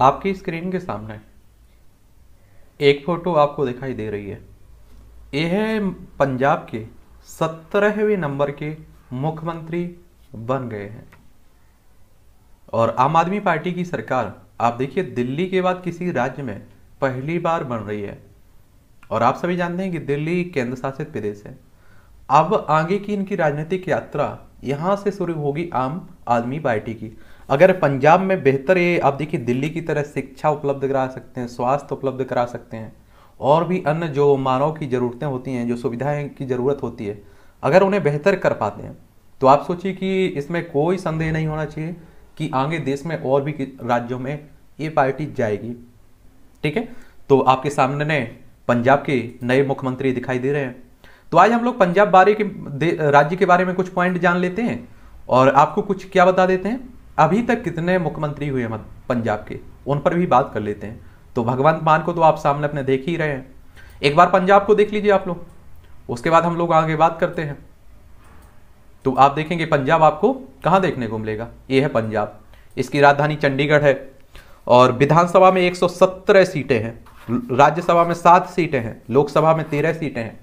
आपकी स्क्रीन के सामने एक फ़ोटो आपको दिखाई दे रही है ये है पंजाब के सत्रहवें नंबर के मुख्यमंत्री बन गए हैं और आम आदमी पार्टी की सरकार आप देखिए दिल्ली के बाद किसी राज्य में पहली बार बन रही है और आप सभी जानते हैं कि दिल्ली केंद्र शासित प्रदेश है अब आगे की इनकी राजनीतिक यात्रा यहां से शुरू होगी आम आदमी पार्टी की अगर पंजाब में बेहतर ये आप देखिए दिल्ली की तरह शिक्षा उपलब्ध करा सकते हैं स्वास्थ्य उपलब्ध करा सकते हैं और भी अन्य जो मानव की ज़रूरतें होती हैं जो सुविधाएं की ज़रूरत होती है अगर उन्हें बेहतर कर पाते हैं तो आप सोचिए कि इसमें कोई संदेह नहीं होना चाहिए कि आगे देश में और भी राज्यों में ये पार्टी जाएगी ठीक है तो आपके सामने पंजाब के नए मुख्यमंत्री दिखाई दे रहे हैं तो आज हम लोग पंजाब बारे के राज्य के बारे में कुछ पॉइंट जान लेते हैं और आपको कुछ क्या बता देते हैं अभी तक कितने मुख्यमंत्री हुए पंजाब के उन पर भी बात कर लेते हैं तो भगवंत मान को तो आप सामने अपने देख ही रहे हैं एक बार पंजाब को देख लीजिए आप लोग उसके बाद हम लोग आगे बात करते हैं तो आप देखेंगे पंजाब आपको कहाँ देखने को मिलेगा ये है पंजाब इसकी राजधानी चंडीगढ़ है और विधानसभा में 117 सीटें हैं राज्यसभा में सात सीटें हैं लोकसभा में तेरह सीटें हैं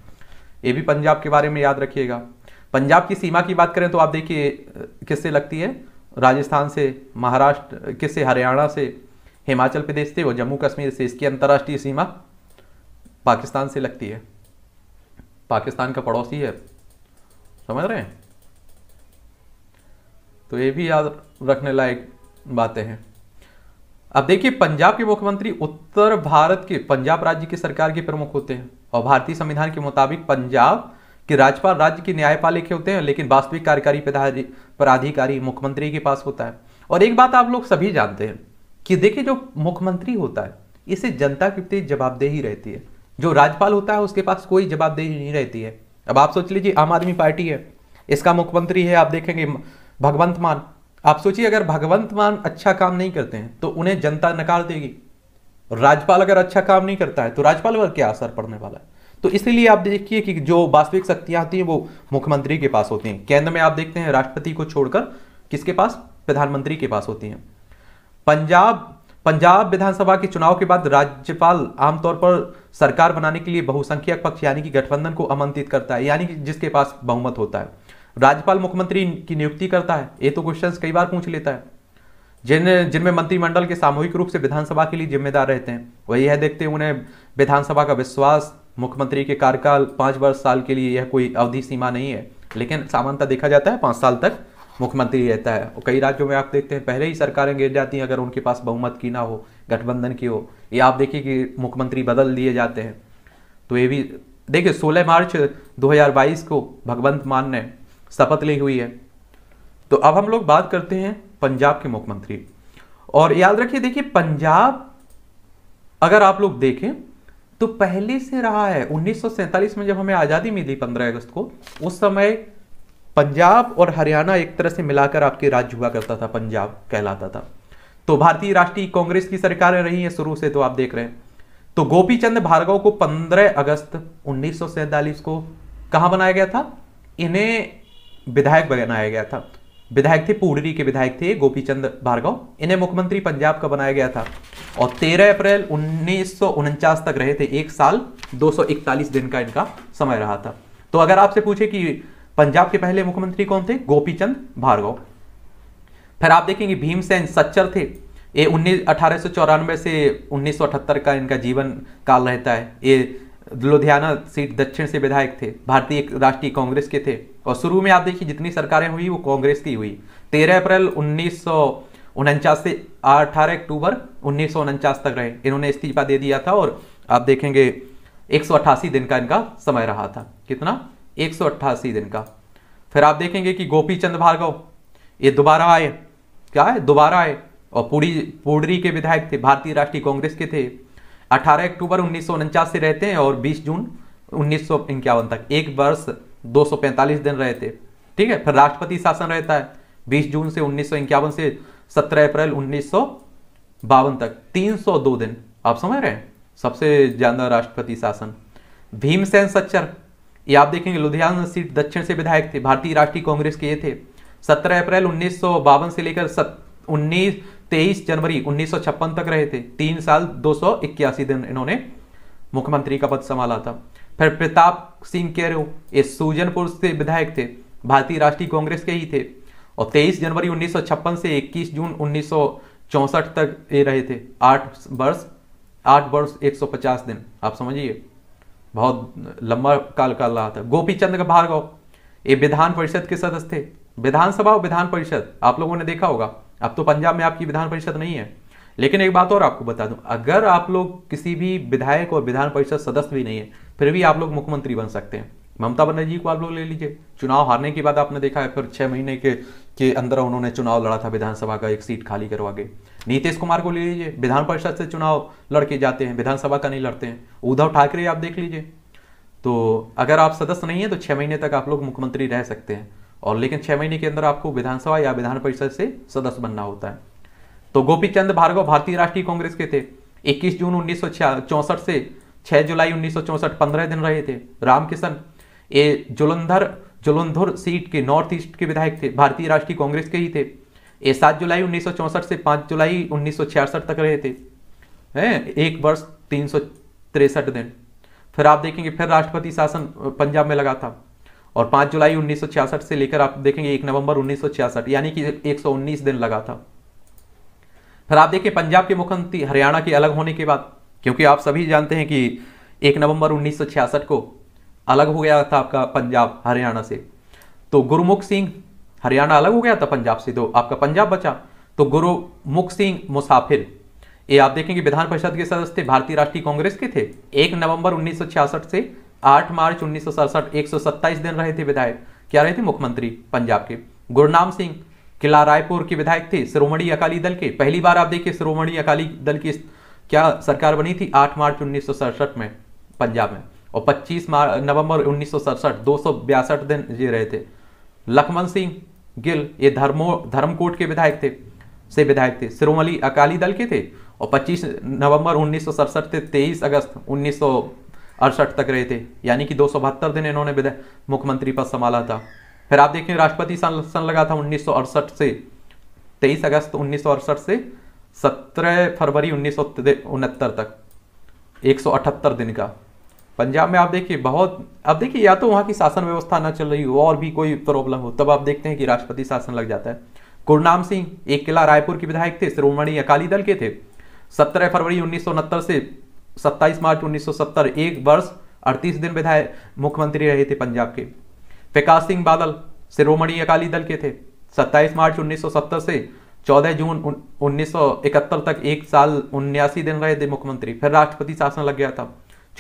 ये भी पंजाब के बारे में याद रखिएगा पंजाब की सीमा की बात करें तो आप देखिए किससे लगती है राजस्थान से महाराष्ट्र किससे से हरियाणा से हिमाचल प्रदेश से और जम्मू कश्मीर से इसकी अंतर्राष्ट्रीय सीमा पाकिस्तान से लगती है पाकिस्तान का पड़ोसी है समझ रहे हैं तो ये भी याद रखने लायक बातें हैं अब देखिए पंजाब के मुख्यमंत्री उत्तर भारत के पंजाब राज्य की सरकार के प्रमुख होते हैं और भारतीय संविधान के मुताबिक पंजाब कि राज्यपाल राज्य के न्यायपालिक होते हैं लेकिन वास्तविक कार्यकारी पदाधिकारी मुख्यमंत्री के पास होता है और एक बात आप लोग सभी जानते हैं कि देखिए जो मुख्यमंत्री होता है इसे जनता के प्रति जवाबदेही रहती है जो राज्यपाल होता है उसके पास कोई जवाबदेही नहीं रहती है अब आप सोच लीजिए आम आदमी पार्टी है इसका मुख्यमंत्री है आप देखेंगे भगवंत मान आप सोचिए अगर भगवंत मान अच्छा काम नहीं करते हैं तो उन्हें जनता नकार देगी राज्यपाल अगर अच्छा काम नहीं करता है तो राज्यपाल पर क्या असर पड़ने वाला है तो इसीलिए आप देखिए कि जो वास्तविक शक्तियां होती हैं वो मुख्यमंत्री के पास होती हैं केंद्र में आप देखते हैं राष्ट्रपति को छोड़कर किसके पास प्रधानमंत्री के पास होती हैं पंजाब पंजाब विधानसभा के चुनाव के बाद राज्यपाल आमतौर पर सरकार बनाने के लिए बहुसंख्यक पक्ष यानी कि गठबंधन को आमंत्रित करता है यानी कि जिसके पास बहुमत होता है राज्यपाल मुख्यमंत्री की नियुक्ति करता है ये तो क्वेश्चन कई बार पूछ लेता है जिन जिनमें मंत्रिमंडल के सामूहिक रूप से विधानसभा के लिए जिम्मेदार रहते हैं वही है देखते हैं उन्हें विधानसभा का विश्वास मुख्यमंत्री के कार्यकाल पाँच वर्ष साल के लिए यह कोई अवधि सीमा नहीं है लेकिन सामान्यतः देखा जाता है पाँच साल तक मुख्यमंत्री रहता है और कई राज्यों में आप देखते हैं पहले ही सरकारें गिर जाती हैं अगर उनके पास बहुमत की ना हो गठबंधन की हो या आप देखिए कि मुख्यमंत्री बदल दिए जाते हैं तो ये भी देखिए 16 मार्च 2022 को भगवंत मान ने शपथ ली हुई है तो अब हम लोग बात करते हैं पंजाब के मुख्यमंत्री और याद रखिए देखिए पंजाब अगर आप लोग देखें तो पहले से रहा है उन्नीस में जब हमें आज़ादी मिली 15 अगस्त को उस समय पंजाब और हरियाणा एक तरह से मिलाकर आपके राज्य हुआ करता था पंजाब कहलाता था तो भारतीय राष्ट्रीय कांग्रेस की सरकारें रही हैं शुरू से तो आप देख रहे हैं तो गोपी चंद भार्गव को 15 अगस्त उन्नीस को कहा बनाया गया था इन्हें विधायक बनाया गया था विधायक थे पूडरी के विधायक थे गोपीचंद भार्गव इन्हें मुख्यमंत्री पंजाब का बनाया गया था और 13 अप्रैल उन्नीस तक रहे थे एक साल 241 दिन का इनका समय रहा था तो अगर आपसे पूछे कि पंजाब के पहले मुख्यमंत्री कौन थे गोपीचंद भार्गव फिर आप देखेंगे भीमसेन सच्चर थे ये उन्नीस अठारह से उन्नीस का इनका जीवन काल रहता है ये लुधियाना सीट दक्षिण से विधायक थे भारतीय राष्ट्रीय कांग्रेस के थे और शुरू में आप देखिए जितनी सरकारें हुई वो कांग्रेस की हुई तेरह अप्रैल उन्नीस से अठारह अक्टूबर उन्नीस तक रहे इन्होंने इस्तीफा दे दिया था और आप देखेंगे एक दिन का इनका समय रहा था कितना एक दिन का फिर आप देखेंगे कि गोपी चंद भार्गव ये दोबारा आए क्या है दोबारा आए और पूरी पूडरी के विधायक थे भारतीय राष्ट्रीय कांग्रेस के थे 18 अक्टूबर उन्नीस से रहते हैं और 20 जून उन्नीस तक एक वर्ष 245 दिन रहते ठीक है फिर राष्ट्रपति शासन रहता है 20 जून से उन्नीस से 17 अप्रैल उन्नीस तक 302 दिन आप समझ रहे हैं सबसे ज्यादा राष्ट्रपति शासन भीमसेन सच्चर ये आप देखेंगे लुधियाना सीट दक्षिण से विधायक थे भारतीय राष्ट्रीय कांग्रेस के ये थे 17 अप्रैल उन्नीस से लेकर उन्नीस 23 जनवरी उन्नीस तक रहे थे तीन साल दो दिन इन्होंने मुख्यमंत्री का पद संभाला था फिर प्रताप सिंह कैरो ये सूजनपुर से विधायक थे भारतीय राष्ट्रीय कांग्रेस के ही थे और 23 जनवरी उन्नीस से 21 जून उन्नीस तक ये रहे थे आठ वर्ष आठ वर्ष 150 दिन आप समझिए बहुत लंबा काल काल रहा था गोपी चंद का भार्गव ये विधान परिषद के सदस्य थे विधानसभा और विधान परिषद आप लोगों ने देखा होगा अब तो पंजाब में आपकी विधान परिषद नहीं है लेकिन एक बात और आपको बता दूं अगर आप लोग किसी भी विधायक और विधान परिषद सदस्य भी नहीं है फिर भी आप लोग मुख्यमंत्री बन सकते हैं ममता बनर्जी को आप लोग ले लीजिए चुनाव हारने के बाद आपने देखा है फिर छह महीने के के अंदर उन्होंने चुनाव लड़ा था विधानसभा का एक सीट खाली करवा के नीतीश कुमार को ले लीजिए विधान परिषद से चुनाव लड़के जाते हैं विधानसभा का नहीं लड़ते हैं उद्धव ठाकरे आप देख लीजिए तो अगर आप सदस्य नहीं है तो छः महीने तक आप लोग मुख्यमंत्री रह सकते हैं और लेकिन छह महीने के अंदर आपको विधानसभा या विधान परिषद से सदस्य बनना होता है तो गोपी चंद भार्गव भारतीय राष्ट्रीय कांग्रेस के थे 21 जून उन्नीस से 6 जुलाई उन्नीस पंद्रह दिन रहे थे रामकिशन ये जुलंधर जुलंधुर सीट के नॉर्थ ईस्ट के विधायक थे भारतीय राष्ट्रीय कांग्रेस के ही थे ये सात जुलाई उन्नीस से पांच जुलाई उन्नीस तक रहे थे हैं एक वर्ष तीन दिन फिर आप देखेंगे फिर राष्ट्रपति शासन पंजाब में लगा था और 5 जुलाई 1966 से लेकर आप देखेंगे 1 नवंबर 1966 यानी कि 119 दिन लगा था फिर आप देखिए पंजाब के मुख्यमंत्री हरियाणा के अलग होने के बाद क्योंकि आप सभी जानते हैं कि 1 नवंबर 1966 को अलग हो गया था आपका पंजाब हरियाणा से तो गुरुमुख सिंह हरियाणा अलग हो गया था पंजाब से तो आपका पंजाब बचा तो गुरुमुख सिंह मुसाफिर ये आप देखेंगे विधान परिषद के सदस्य थे भारतीय राष्ट्रीय कांग्रेस के थे एक नवंबर 1966 से आठ मार्च उन्नीस सौ सड़सठ एक सौ सत्ताईस दिन रहे थे विधायक क्या रहे थे मुख्यमंत्री पंजाब के गुरनाम सिंह किला रायपुर के विधायक थे श्रोमणी अकाली दल के पहली बार आप देखिए श्रोमणी अकाली दल की क्या सरकार बनी थी 8 मार्च उन्नीस में पंजाब में और 25 मार्च नवंबर उन्नीस सौ दिन ये रहे थे लखमन सिंह गिल ये धर्मो धर्मकोट के विधायक थे से विधायक थे श्रोमणी अकाली दल के थे और 25 नवंबर उन्नीस से 23 अगस्त उन्नीस अड़सठ तक रहे थे यानी कि दो दिन इन्होंने मुख्यमंत्री पद संभाला था फिर आप देखें राष्ट्रपति शासन लगा था उन्नीस से तेईस अगस्त उन्नीस से सत्रह फरवरी उन्नीस तक 178 दिन का पंजाब में आप देखिए बहुत अब देखिए या तो वहाँ की शासन व्यवस्था ना चल रही हो और भी कोई प्रॉब्लम हो तब आप देखते हैं कि राष्ट्रपति शासन लग जाता है गुरनाम सिंह एक किला रायपुर के विधायक थे श्रोमणी अकाली दल के थे सत्रह फरवरी उन्नीस से 27 मार्च 1970 एक वर्ष 38 दिन विधायक मुख्यमंत्री रहे थे पंजाब के विकास सिंह बादल शिरोमणि अकाली दल के थे 27 मार्च 1970 से 14 जून 1971 तक एक साल उन्यासी दिन रहे थे मुख्यमंत्री फिर राष्ट्रपति शासन लग गया था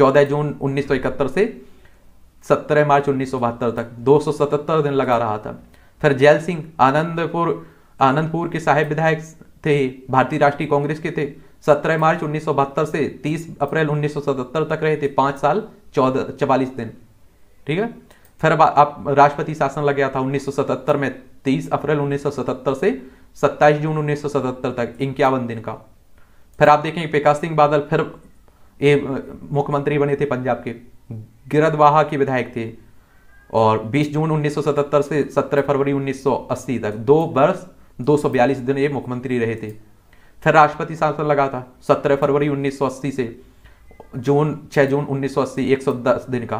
14 जून 1971 से 17 मार्च उन्नीस तक सतहत्तर दिन लगा रहा था फिर जैल सिंह आनंदपुर आनंदपुर के साहेब विधायक थे भारतीय राष्ट्रीय कांग्रेस के थे सत्रह मार्च उन्नीस से तीस अप्रैल 1977 तक रहे थे पाँच साल चौदह चवालीस दिन ठीक है फिर अब आप राष्ट्रपति शासन लग गया था 1977 में 30 अप्रैल 1977 से 27 जून 1977 तक इक्यावन दिन का फिर आप देखेंगे प्रकाश सिंह बादल फिर ये मुख्यमंत्री बने थे पंजाब के गिरदवाहा के विधायक थे और 20 जून 1977 से 17 फरवरी 1980 तक दो वर्ष 242 दिन ये मुख्यमंत्री रहे थे फिर राष्ट्रपति शासन लगा था सत्रह फरवरी उन्नीस से जून छह जून सौ दस दिन का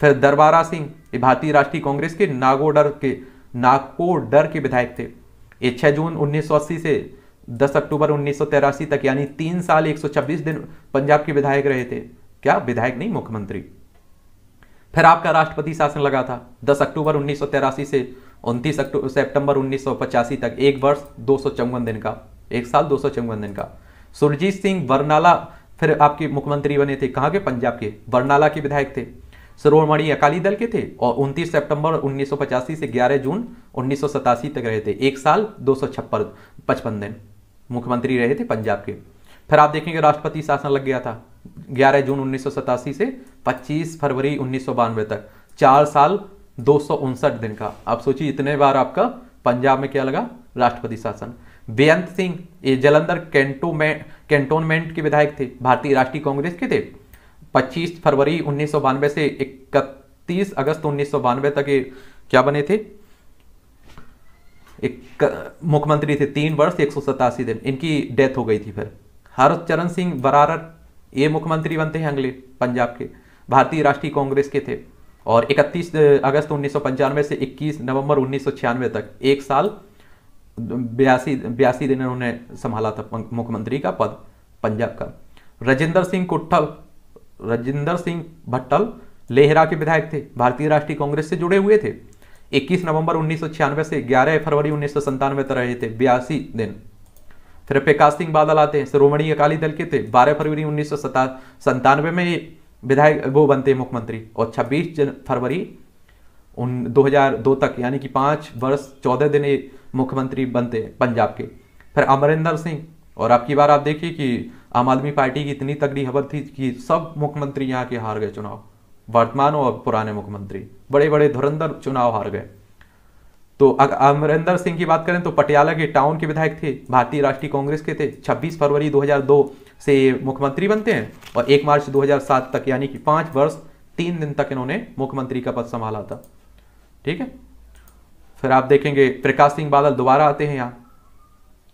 फिर दरबारा सिंह भारतीय राष्ट्रीय कांग्रेस के नागोडर के नागोडर के विधायक थे ये 6 जून 1980 से 10 अक्टूबर उन्नीस तक यानी तीन साल 126 दिन पंजाब के विधायक रहे थे क्या विधायक नहीं मुख्यमंत्री फिर आपका राष्ट्रपति शासन लगा था 10 अक्टूबर उन्नीस से उनतीस सेप्टेम्बर उन्नीस तक एक वर्ष दो दिन का एक साल दो सौ चौवन दिन का सुरजीत सिंह बरनाला फिर आपके मुख्यमंत्री बने थे कहाँ के पंजाब के बरनाला के विधायक थे सरोमणि अकाली दल के थे और 29 सितंबर 1985 से 11 जून उन्नीस तक रहे थे एक साल दो सौ पचपन दिन मुख्यमंत्री रहे थे पंजाब के फिर आप देखेंगे राष्ट्रपति शासन लग गया था 11 जून उन्नीस से 25 फरवरी उन्नीस तक चार साल दो दिन का आप सोचिए इतने बार आपका पंजाब में क्या लगा राष्ट्रपति शासन बेअंत सिंह ये जलंधर कैंटोमेंट कैंटोनमेंट के विधायक थे भारतीय राष्ट्रीय कांग्रेस के थे 25 फरवरी उन्नीस से 31 अगस्त उन्नीस तक ये क्या बने थे एक मुख्यमंत्री थे तीन वर्ष एक दिन इनकी डेथ हो गई थी फिर हरचरण सिंह बरारर ये मुख्यमंत्री बनते हैं अगले पंजाब के भारतीय राष्ट्रीय कांग्रेस के थे और 31 अगस्त उन्नीस से 21 नवंबर उन्नीस तक एक साल बयासी बयासी दिन उन्होंने संभाला था मुख्यमंत्री का पद पंजाब का राजेंद्र सिंह कुट्ठल राजेंद्र सिंह भट्टल लेहरा के विधायक थे भारतीय राष्ट्रीय कांग्रेस से जुड़े हुए थे 21 नवंबर उन्नीस से 11 फरवरी उन्नीस तक रहे थे बयासी दिन फिर प्रकाश सिंह बादल आते हैं श्रोमणी अकाली दल के थे 12 फरवरी उन्नीस में विधायक वो बनते मुख्यमंत्री और 26 फरवरी उन 2002 तक यानी कि पाँच वर्ष चौदह दिन मुख्यमंत्री बनते पंजाब के फिर अमरिंदर सिंह और अब की बार आप देखिए कि आम आदमी पार्टी की इतनी तगड़ी खबर थी कि सब मुख्यमंत्री यहाँ के हार गए चुनाव वर्तमान और पुराने मुख्यमंत्री बड़े बड़े धुरंधर चुनाव हार गए तो अगर अमरिंदर सिंह की बात करें तो पटियाला के टाउन के विधायक थे भारतीय राष्ट्रीय कांग्रेस के थे 26 फरवरी 2002 से मुख्यमंत्री बनते हैं और 1 मार्च 2007 तक यानी कि पांच वर्ष तीन दिन तक इन्होंने मुख्यमंत्री का पद संभाला था ठीक है फिर आप देखेंगे प्रकाश सिंह बादल दोबारा आते हैं यहाँ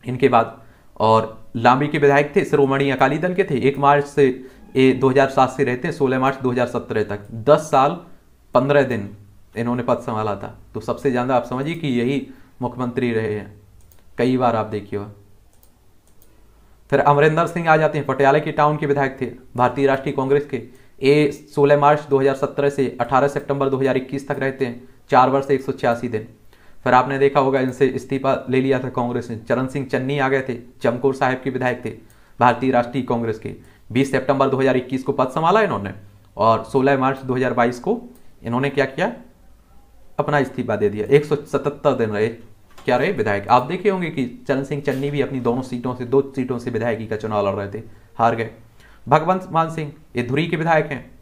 इनके बाद और लांबी के विधायक थे श्रोमणी अकाली दल के थे एक मार्च से ए, 2007 से रहते हैं सोलह मार्च 2017 तक 10 साल 15 दिन इन्होंने पद संभाला था तो सबसे ज़्यादा आप समझिए कि यही मुख्यमंत्री रहे हैं कई बार आप देखिए फिर अमरिंदर सिंह आ जाते हैं पटियाला के टाउन के विधायक थे भारतीय राष्ट्रीय कांग्रेस के ये 16 मार्च 2017 से 18 सितंबर 2021 तक रहते हैं चार वर्ष एक सौ छियासी दिन फिर आपने देखा होगा इनसे इस्तीफा ले लिया था कांग्रेस ने चरण सिंह चन्नी आ गए थे चमकौर साहब के विधायक थे भारतीय राष्ट्रीय कांग्रेस के 20 सितंबर 2021 को पद संभाला इन्होंने और 16 मार्च 2022 को इन्होंने क्या किया अपना इस्तीफा दे दिया 177 दिन रहे क्या रहे विधायक आप देखे होंगे कि चरण सिंह चन्नी भी अपनी दोनों सीटों से दो सीटों से विधायकी का चुनाव लड़ रहे थे हार गए भगवंत मान सिंह ये धुरी के विधायक हैं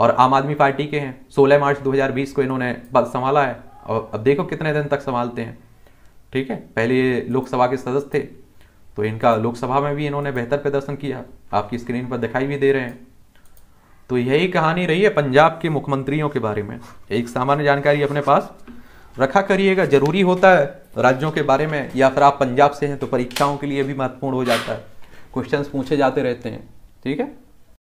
और आम आदमी पार्टी के हैं 16 मार्च 2020 को इन्होंने पद संभाला है और अब देखो कितने दिन तक संभालते हैं ठीक है पहले ये लोकसभा के सदस्य थे तो इनका लोकसभा में भी इन्होंने बेहतर प्रदर्शन किया आपकी स्क्रीन पर दिखाई भी दे रहे हैं तो यही कहानी रही है पंजाब के मुख्यमंत्रियों के बारे में एक सामान्य जानकारी अपने पास रखा करिएगा जरूरी होता है राज्यों के बारे में या फिर आप पंजाब से हैं तो परीक्षाओं के लिए भी महत्वपूर्ण हो जाता है क्वेश्चंस पूछे जाते रहते हैं ठीक है